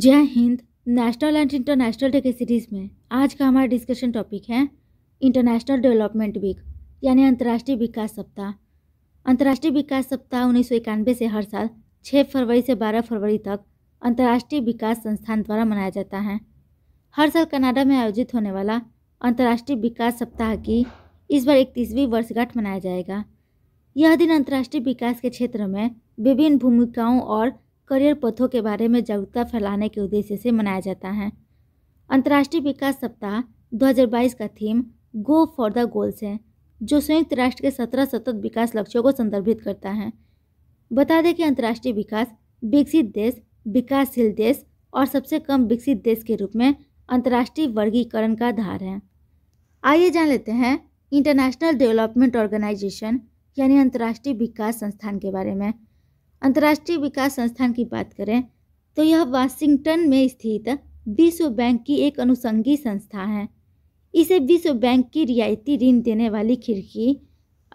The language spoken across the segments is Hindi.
जय Hind national and international day के सीरीज़ में आज का हमारा डिस्कशन टॉपिक है इंटरनेशनल डेवलपमेंट वीक यानी अंतर्राष्ट्रीय विकास सप्ताह अंतर्राष्ट्रीय विकास सप्ताह उन्नीस सौ से हर साल छः फरवरी से बारह फरवरी तक अंतर्राष्ट्रीय विकास संस्थान द्वारा मनाया जाता है हर साल कनाडा में आयोजित होने वाला अंतर्राष्ट्रीय विकास सप्ताह की इस बार इकतीसवीं वर्षगांठ मनाया जाएगा यह दिन अंतर्राष्ट्रीय विकास के क्षेत्र में विभिन्न भूमिकाओं और करियर पथों के बारे में जागरूकता फैलाने के उद्देश्य से मनाया जाता है अंतर्राष्ट्रीय विकास सप्ताह 2022 का theme go for the goals है जो संयुक्त राष्ट्र के सत्रह सतत विकास लक्ष्यों को संदर्भित करता है बता दें कि अंतर्राष्ट्रीय विकास विकसित देश विकासशील देश और सबसे कम विकसित देश के रूप में अंतर्राष्ट्रीय वर्गीकरण का आधार है आइए जान लेते हैं इंटरनेशनल डेवलपमेंट ऑर्गेनाइजेशन यानी अंतर्राष्ट्रीय विकास संस्थान के बारे में अंतर्राष्ट्रीय विकास संस्थान की बात करें तो यह वाशिंगटन में स्थित विश्व बैंक की एक अनुसंगी संस्था है इसे विश्व बैंक की रियायती ऋण देने वाली खिड़की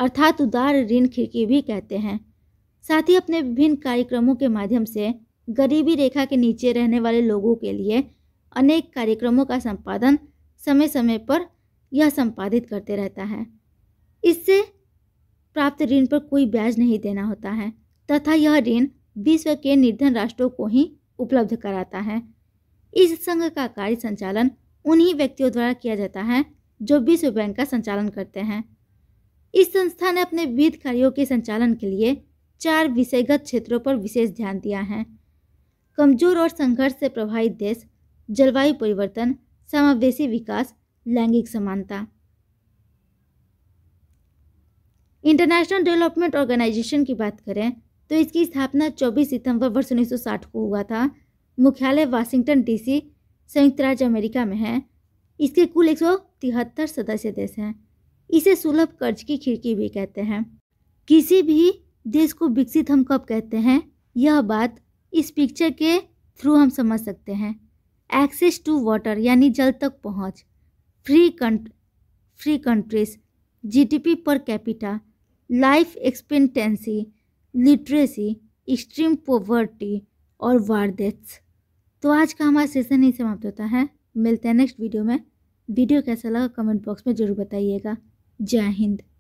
अर्थात उदार ऋण खिड़की भी कहते हैं साथ ही अपने विभिन्न कार्यक्रमों के माध्यम से गरीबी रेखा के नीचे रहने वाले लोगों के लिए अनेक कार्यक्रमों का संपादन समय समय पर यह संपादित करते रहता है इससे प्राप्त ऋण पर कोई ब्याज नहीं देना होता है तथा यह ऋण विश्व के निर्धन राष्ट्रों को ही उपलब्ध कराता है इस संघ का कार्य संचालन उन्हीं व्यक्तियों द्वारा किया जाता है जो विश्व बैंक का संचालन करते हैं इस संस्था ने अपने विविध कार्यों के संचालन के लिए चार विषयगत क्षेत्रों पर विशेष ध्यान दिया है कमजोर और संघर्ष से प्रभावित देश जलवायु परिवर्तन समावेशी विकास लैंगिक समानता इंटरनेशनल डेवलपमेंट ऑर्गेनाइजेशन की बात करें तो इसकी स्थापना 24 सितंबर वर्ष 1960 को हुआ था मुख्यालय वाशिंगटन डीसी संयुक्त राज्य अमेरिका में है इसके कुल एक सदस्य देश हैं इसे सुलभ कर्ज की खिड़की भी कहते हैं किसी भी देश को विकसित हम कब कहते हैं यह बात इस पिक्चर के थ्रू हम समझ सकते हैं एक्सेस टू वाटर यानी जल तक पहुंच, फ्री कंट free countries GDP per capita life expectancy literacy extreme poverty और डेथ्स तो आज का हमारा सेशन ही समाप्त होता है मिलते हैं नेक्स्ट वीडियो में वीडियो कैसा लगा कमेंट बॉक्स में ज़रूर बताइएगा जय हिंद